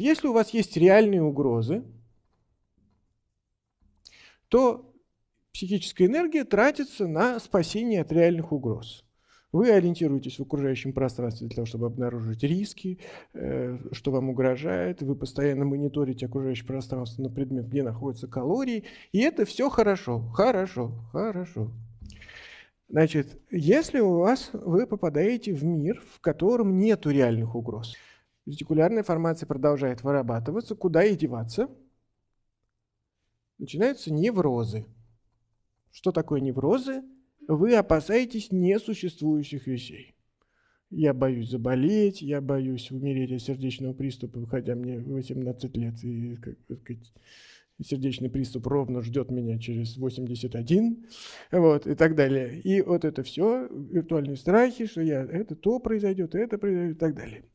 Если у вас есть реальные угрозы, то психическая энергия тратится на спасение от реальных угроз. Вы ориентируетесь в окружающем пространстве для того, чтобы обнаружить риски, э, что вам угрожает. Вы постоянно мониторите окружающее пространство на предмет, где находятся калории. И это все хорошо, хорошо, хорошо. Значит, если у вас вы попадаете в мир, в котором нет реальных угроз, Ретикулярная формация продолжает вырабатываться. Куда и деваться? Начинаются неврозы. Что такое неврозы? Вы опасаетесь несуществующих вещей. Я боюсь заболеть, я боюсь умереть от сердечного приступа, хотя мне 18 лет, и, как сказать, сердечный приступ ровно ждет меня через 81, вот, и так далее. И вот это все, виртуальные страхи, что я, это то произойдет, это произойдет, и так далее.